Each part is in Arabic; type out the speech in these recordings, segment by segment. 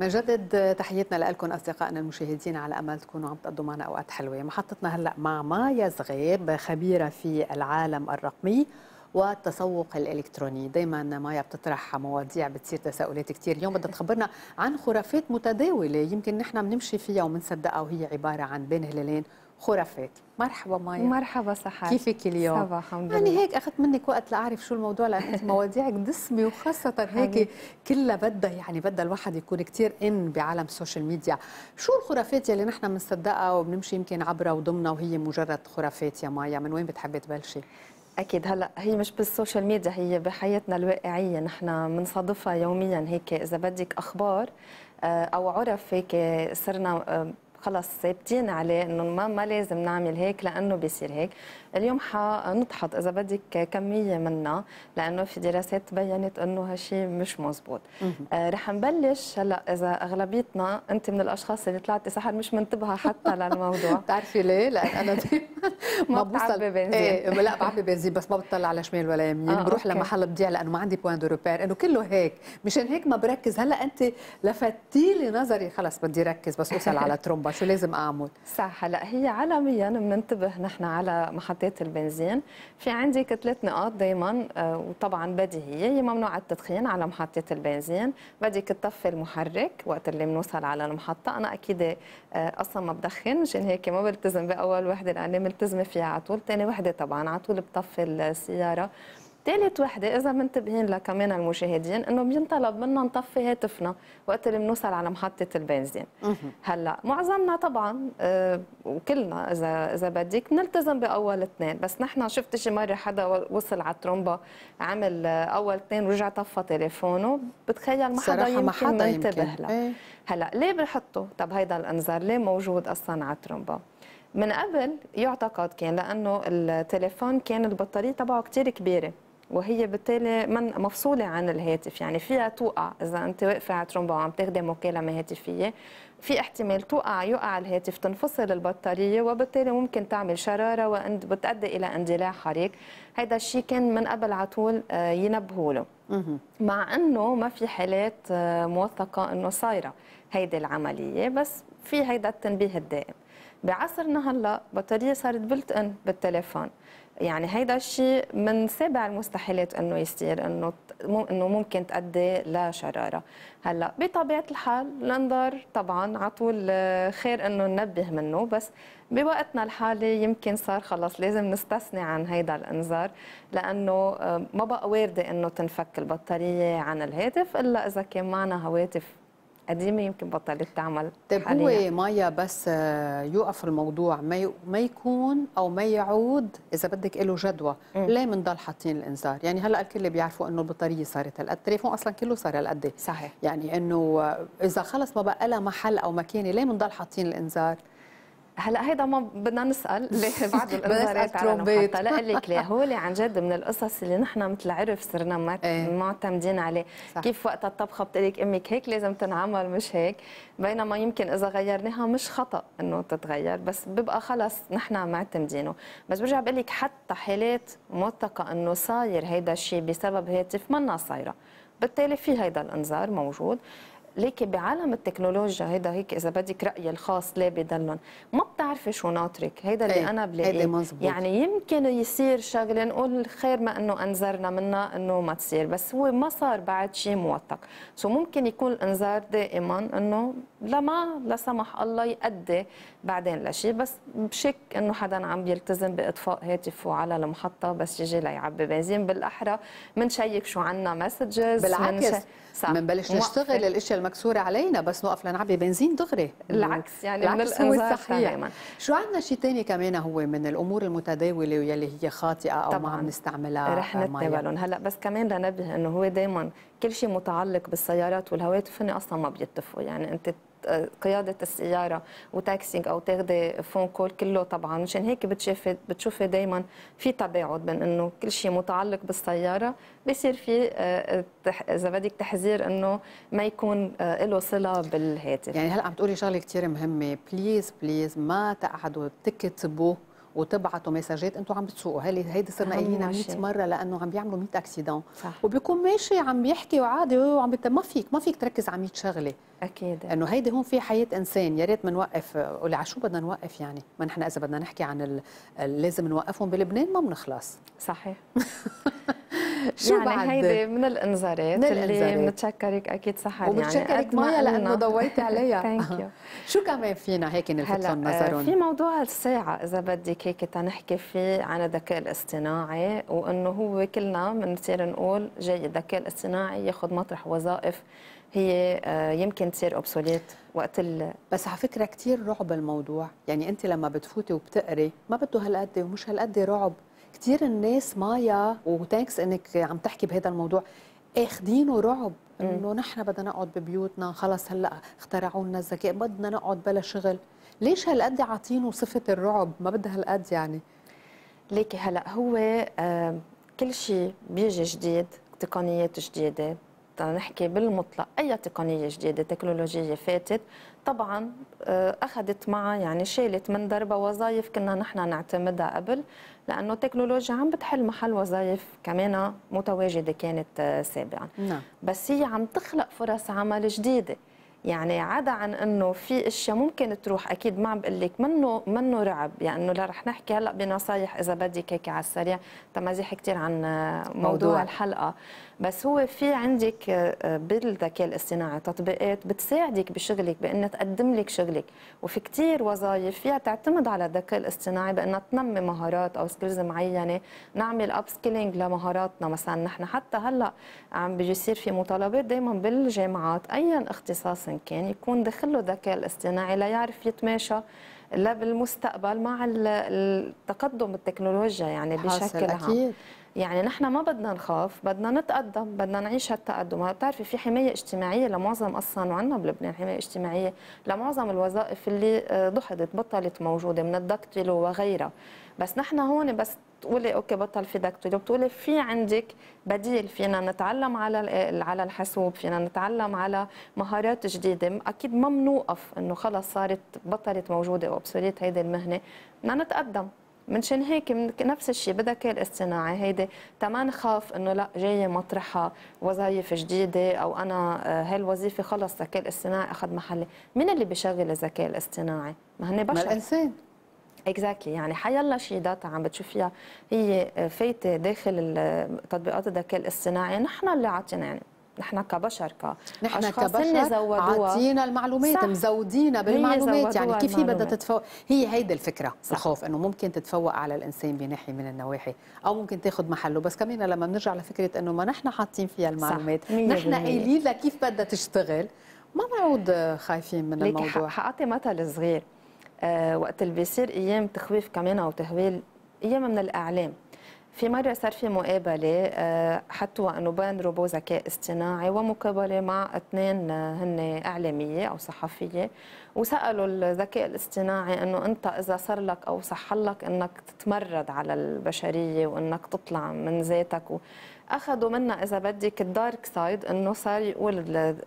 نجدد تحيتنا لكم اصدقائنا المشاهدين على امل تكونوا عم تقضوا معنا اوقات حلوه، محطتنا هلا مع مايا زغيب خبيره في العالم الرقمي والتسوق الإلكتروني دايما مايا بتطرح مواضيع بتصير تساؤلات كثير اليوم بدها تخبرنا عن خرافات متداولة يمكن نحن بنمشي فيها وبنصدقها وهي عبارة عن بين هلالين خرافات مرحبا مايا مرحبا سحر كيفك اليوم صباح الحمد يعني لله يعني هيك اخذت منك وقت لاعرف شو الموضوع لانه مواضيعك دسمه وخاصه هيك كلها بدها يعني بدها الواحد يكون كثير ان بعالم السوشيال ميديا شو الخرافات يلي نحن بنصدقها وبنمشي يمكن عبرها وضمنها وهي مجرد خرافات يا مايا من وين بتحبي تبلشي اكيد هلا هي مش بالسوشيال ميديا هي بحياتنا الواقعيه نحن بنصادفها يوميا هيك اذا بدك اخبار آه، او عرف هيك صرنا آه، خلص ثابتين عليه انه ما ما لازم نعمل هيك لانه بيصير هيك اليوم حنضحط اذا بدك كميه منها لانه في دراسات بينت انه هالشيء مش مزبوط آه رح نبلش هلا اذا اغلبيتنا انت من الاشخاص اللي طلعتي سحر مش منتبهه حتى للموضوع بتعرفي ليه لان انا دائما ما بعبي بنزين ايه لا بعبي بنزين بس ما بطلع على شمال ولا يمين آه بروح لمحل بضيع لانه ما عندي بوان دو روبير انه كله هيك مشان هيك ما بركز هلا انت لفتي لي نظري خلص بدي ركز بس اوصل على ترومبا شو لازم اعمل صح هلا هي عالميا بننتبه نحن على محطات البنزين في عندك ثلاث نقاط دائما آه، وطبعا بديهيه هي ممنوع التدخين على محطات البنزين بدك تطفي المحرك وقت اللي بنوصل على المحطه انا اكيد آه، اصلا ما بدخن مشان هيك ما بلتزم باول وحده لاني ملتزمه فيها على طول ثاني وحده طبعا على طول بطفي السياره ثالث وحده اذا منتبهين لها كمان المشاهدين انه بينطلب منا نطفي هاتفنا وقت اللي بنوصل على محطه البنزين هلا معظمنا طبعا آه وكلنا اذا اذا بدك بنلتزم باول اثنين بس نحن شفت شي مره حدا وصل على ترومبا عمل آه، اول اثنين ورجع طفى تليفونه بتخيل ما حدا يمكن ينتبه له إيه. هلا ليه بحطه طب هيدا الانذار ليه موجود اصلا على ترومبا من قبل يعتقد كان لانه التليفون كان البطاريه تبعه كثير كبيره وهي بالتالي من مفصوله عن الهاتف يعني فيها توقع اذا انت واقفه على ترومبا وعم تاخدي مكالمه هاتفيه في احتمال توقع يقع الهاتف تنفصل البطاريه وبالتالي ممكن تعمل شراره وبتؤدي الى اندلاع حريق هذا الشيء كان من قبل على طول آه، ينبهوا له مع انه ما في حالات آه، موثقه انه صايره هيدي العمليه بس في هيدا التنبيه الدائم بعصرنا هلا بطاريه صارت بلت ان بالتليفون يعني هيدا الشيء من سابع المستحيلات انه يصير انه انه ممكن تؤدي لشراره هلا بطبيعه الحال الانظار طبعا على طول آه، خير انه ننبه منه بس بوقتنا الحالي يمكن صار خلص لازم نستثني عن هيدا الانذار لانه آه، ما بقى وارده انه تنفك البطاريه عن الهاتف الا اذا كان معنا هواتف قديمه يمكن بطلت تعمل طيب هو مايا بس يوقف الموضوع ما ما يكون او ما يعود اذا بدك له جدوى ليه بنضل حاطين الانذار يعني هلا الكل بيعرفوا انه البطاريه صارت هالقد التليفون اصلا كله صار هالقد صحيح يعني انه اذا خلص ما بقى لها محل او مكانه ليه بنضل حاطين الانذار هلا هيدا ما بدنا نسال ليه بعد الانذارات حتى لا لك ليه هو اللي عن جد من القصص اللي نحن مثل عرف صرنا إيه. معتمدين عليه صح. كيف وقت الطبخه بتقول لك امك هيك لازم تنعمل مش هيك بينما يمكن اذا غيرناها مش خطا انه تتغير بس بيبقى خلص نحن معتمدينه بس برجع بقول لك حتى حالات موثقه انه صاير هيدا الشيء بسبب هاتف منا صايره بالتالي في هيدا الانذار موجود لكن بعالم التكنولوجيا هيدا هيك اذا بدك رايي الخاص ليه بضلهم ما بتعرفي شو ناطرك هيدا اللي إيه، انا بلاقيه إيه، يعني يمكن يصير شغله نقول خير ما انه انذرنا منها انه ما تصير بس هو ما صار بعد شيء موثق سو ممكن يكون الانذار دائما انه لما لا سمح الله يؤدي بعدين لشيء بس بشك انه حدا عم يلتزم باطفاء هاتفه على المحطه بس يجي ليعبي بنزين بالاحرى منشيك شو عنا مسجز بالعكس بنبلش نشتغل الاشياء مكسوره علينا بس نوقف لنعبي بنزين دغري العكس يعني العكس من هو تماما آه، شو عندنا شيء ثاني كمان هو من الامور المتداوله واللي هي خاطئه او طبعاً. ما عم نستعملها رح نتناولهم هلا بس كمان لنبه انه هو دائما كل شيء متعلق بالسيارات والهواتف هن اصلا ما بيتفقوا يعني انت قياده السياره وتاكسينج او تاخذي فون كول كله طبعا مشان هيك بتشوفي بتشوفي دائما في تباعد بين انه كل شيء متعلق بالسياره بصير في آه، اذا بدك تحذير انه ما يكون له آه، صله بالهاتف يعني هلا عم تقولي شغله كثير مهمه بليز بليز ما تقعدوا تكتبوا وتبعتوا مساجات انتم عم بتسوقوا هل هيدي صرنا قايلينها 100 مره لانه عم بيعملوا 100 اكسيدون وبيكون ماشي عم بيحكي وعادي وعم بت... ما فيك ما فيك تركز على 100 شغله اكيد انه هيدي هون في حياه انسان يا ريت نوقف قولي على شو بدنا نوقف يعني ما نحن اذا بدنا نحكي عن ال... لازم نوقفهم بلبنان ما بنخلص صحيح شو يعني بعد؟ هيدي من الانذارات اللي بنتشكرك اكيد سحر يعني وبتشكرك مايا لانه ضويتي عليها شو كمان فينا هيك نلفت لهم آه، نظرهم؟ في موضوع الساعه اذا بدك هيك تنحكي فيه عن الذكاء الاصطناعي وانه هو كلنا بنصير نقول جاي الذكاء الاصطناعي ياخذ مطرح وظائف هي آه، يمكن تصير اوبسوليت وقت ال بس على فكره كثير رعب الموضوع يعني انت لما بتفوتي وبتقري ما بده هالقد ومش هالقد رعب كثير الناس مايا وتانكس انك عم تحكي بهذا الموضوع اخذينه رعب انه نحن بدنا نقعد ببيوتنا خلص هلا اخترعوا لنا الذكاء بدنا نقعد بلا شغل ليش هالقد عاطينه صفه الرعب ما بدها هالقد يعني ليكي هلا هو آه كل شيء بيجي جديد تقنيات جديده نحكي بالمطلق اي تقنيه جديده تكنولوجيه فاتت طبعا آه، اخذت معها يعني شالت من دربها وظائف كنا نحن نعتمدها قبل لانه التكنولوجيا عم بتحل محل وظائف كمان متواجده كانت آه، سابقا نعم. بس هي عم تخلق فرص عمل جديده يعني عدا عن انه في اشياء ممكن تروح اكيد ما عم بقول لك منه منه رعب يعني لا رح نحكي هلا بنصايح اذا بدك هيك على السريع تمازيح طيب كثير عن موضوع, موضوع الحلقه بس هو في عندك آه، بالذكاء الاصطناعي تطبيقات بتساعدك بشغلك بانها تقدم لك شغلك وفي كثير وظائف فيها تعتمد على الذكاء الاصطناعي بانها تنمي مهارات او سكيلز معينه نعمل اب سكيلينج لمهاراتنا مثلا نحن حتى هلا عم بيصير في مطالبات دائما بالجامعات ايا اختصاص إن كان يكون دخل له الذكاء الاصطناعي ليعرف يتماشى لا بالمستقبل مع التقدم التكنولوجيا يعني بشكل عام أكيد. يعني نحن ما بدنا نخاف بدنا نتقدم بدنا نعيش هالتقدم بتعرفي في حمايه اجتماعيه لمعظم اصلا وعندنا بلبنان حمايه اجتماعيه لمعظم الوظائف اللي آه، ضحضت بطلت موجوده من الدكتيلو وغيرها بس نحن هون بس بتقولي اوكي بطل في دكتور بتقولي في عندك بديل فينا نتعلم على على الحاسوب فينا نتعلم على مهارات جديده اكيد ما بنوقف انه خلص صارت بطلت موجوده وابسوليت هيدي المهنه بدنا نتقدم منشان هيك من نفس الشيء بدك الاصطناعي هيدي تما نخاف انه لا جايه مطرحها وظائف جديده او انا آه، هالوظيفه خلص الذكاء الاصطناعي اخذ محلي مين اللي بيشغل الذكاء الاصطناعي ما هن بشر ما الانسان اكزاكتلي يعني حيلا شي داتا عم بتشوفيها هي فايته داخل تطبيقات الذكاء الاصطناعي نحن اللي عاطينا يعني نحن كبشر ك نحن كبشر عاطينا المعلومات مزودينا بالمعلومات يعني كيف هي بدها تتفوق هي هيدي الفكره صح. الخوف انه ممكن تتفوق على الانسان بناحيه من النواحي او ممكن تاخذ محله بس كمان لما بنرجع لفكره انه ما نحن حاطين فيها المعلومات صح. نحن قايلين لها كيف بدها تشتغل ما بنعود خايفين من الموضوع حاعطي مثل صغير آه، وقت اللي بيصير ايام تخويف كمان او تهويل ايام من الاعلام في مرة صار في مقابلة آه، حتى انه بين روبو ذكاء اصطناعي ومقابلة مع اثنين آه، هن اعلامية او صحفية وسألوا الذكاء الاصطناعي انه انت اذا صار لك او صح لك انك تتمرد على البشرية وانك تطلع من ذاتك اخذوا منا اذا بدك الدارك سايد انه صار يقول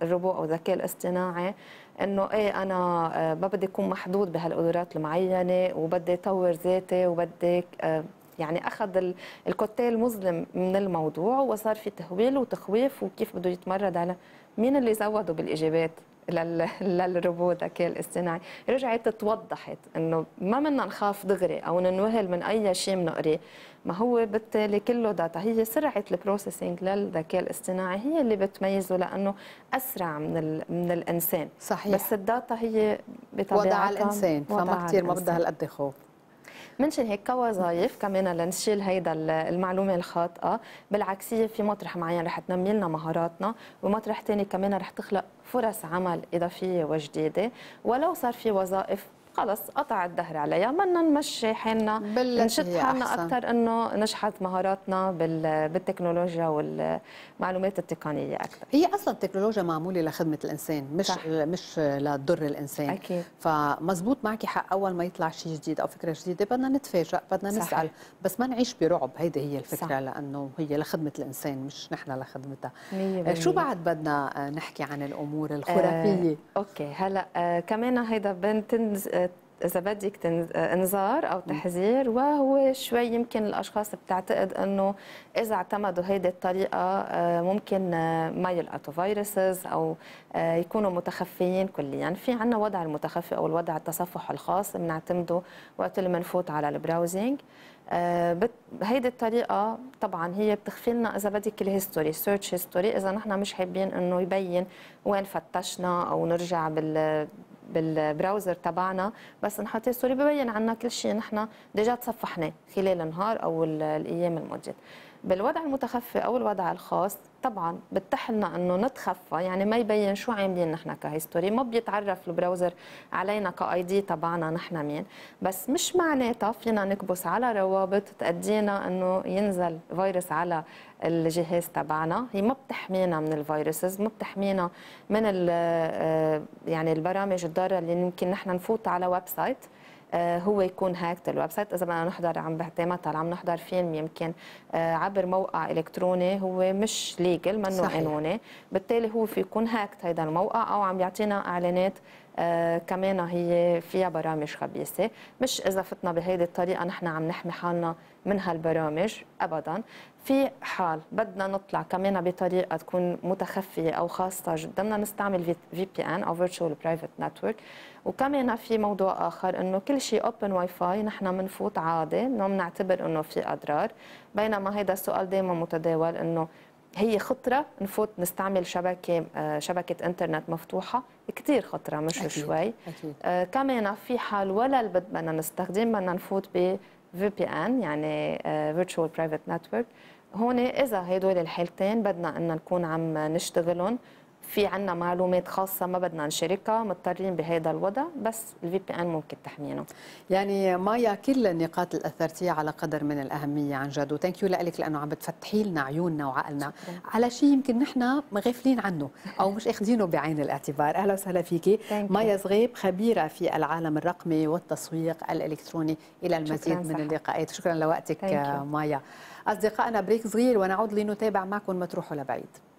الروبو او الذكاء الاصطناعي انه ايه انا آه، ما بدي اكون محدود بهالقدرات المعينه وبدي اطور ذاتي وبدي آه، يعني اخذ الكوتيل المظلم من الموضوع وصار في تهويل وتخويف وكيف بده يتمرد على مين اللي زودوا بالاجابات للروبو الذكاء الاصطناعي رجعت توضحت انه ما بدنا نخاف دغري او ننوهل من اي شيء بنقري ما هو بالتالي كله داتا هي سرعه البروسيسنج للذكاء الاصطناعي هي اللي بتميزه لانه اسرع من من الانسان صحيح بس الداتا هي بطبيعتها وضع الانسان فما كثير ما بدها هالقد خوف منشان هيك كوظائف كمان لنشيل هيدا المعلومه الخاطئه بالعكسيه في مطرح معين رح تنمي لنا مهاراتنا ومطرح ثاني كمان رح تخلق فرص عمل اضافيه وجديده ولو صار في وظائف خلص قطع الدهر عليها بدنا نمشي حالنا نشد حالنا اكثر انه نشحذ مهاراتنا بالتكنولوجيا والمعلومات التقنيه اكثر هي اصلا التكنولوجيا معموله لخدمه الانسان مش صح. مش لتضر الانسان اكيد فمزبوط معك حق اول ما يطلع شيء جديد او فكره جديده بدنا نتفاجئ بدنا نسال بس ما نعيش برعب هيدي هي الفكره صح. لانه هي لخدمه الانسان مش نحن لخدمتها آه، شو بعد بدنا آه، نحكي عن الامور الخرافيه آه، اوكي هلا آه، كمان هيدا بنتنز آه، اذا بدك انذار او تحذير وهو شوي يمكن الاشخاص بتعتقد انه اذا اعتمدوا هيدي الطريقه آه، ممكن آه، ما يلقطوا فيروسز او آه، يكونوا متخفيين كليا يعني في عندنا وضع المتخفي او الوضع التصفح الخاص بنعتمده وقت اللي بنفوت على البراوزنج هيدي الطريقه طبعا هي بتخفي لنا اذا بدك الهيستوري سيرش هيستوري اذا نحن مش حابين انه يبين وين فتشنا او نرجع بال بالبراوزر تبعنا بس نحط السوري ببين عنا كل شيء نحن ديجا تصفحناه خلال النهار او الايام الماضيه بالوضع المتخفي او الوضع الخاص طبعا بتحلنا انه نتخفى يعني ما يبين شو عاملين نحن كهيستوري ما بيتعرف البراوزر علينا كاي دي تبعنا نحن مين بس مش معناتها فينا نكبس على روابط تادينا انه ينزل فيروس على الجهاز تبعنا هي ما بتحمينا من الفيروسز ما بتحمينا من آه، يعني البرامج الضاره اللي ممكن نحن نفوت على ويب سايت آه، هو يكون هاكت الويب سايت اذا بدنا نحضر عم بحتي مثلا عم نحضر فيلم يمكن آه، عبر موقع الكتروني هو مش ليجل منه قانوني بالتالي هو في يكون هاكت هيدا الموقع او عم يعطينا اعلانات آه، كمان هي فيها برامج خبيثه مش اذا فتنا بهيدي الطريقه نحن عم نحمي حالنا من هالبرامج ابدا في حال بدنا نطلع كمان بطريقه تكون متخفيه او خاصه جدا بدنا نستعمل في بي ان او فيرتشوال برايفت نتورك وكمان في موضوع اخر انه كل شيء اوبن واي فاي نحن بنفوت عادي ما بنعتبر انه في اضرار بينما هذا السؤال دائما متداول انه هي خطره نفوت نستعمل شبكه آه، شبكه انترنت مفتوحه كثير خطره مش أكيد. شوي أكيد. آه، كمان في حال ولا بدنا نستخدم بدنا نفوت ب في بي ان يعني فيرتشوال برايفت نتورك هون اذا هدول الحالتين بدنا ان نكون عم نشتغلهم في عنا معلومات خاصة ما بدنا نشاركها مضطرين بهذا الوضع بس الفي بي ان ممكن تحمينا يعني مايا كل النقاط اللي أثرتيها على قدر من الأهمية عن جد وثانك يو لك لأنه عم بتفتحي لنا عيوننا وعقلنا شكرا. على شيء يمكن نحن غافلين عنه أو مش أخذينه بعين الاعتبار أهلا وسهلا فيكي مايا صغيب خبيرة في العالم الرقمي والتسويق الإلكتروني إلى المزيد من اللقاءات شكرا لوقتك مايا أصدقائنا بريك صغير ونعود لنتابع معكم ما تروحوا لبعيد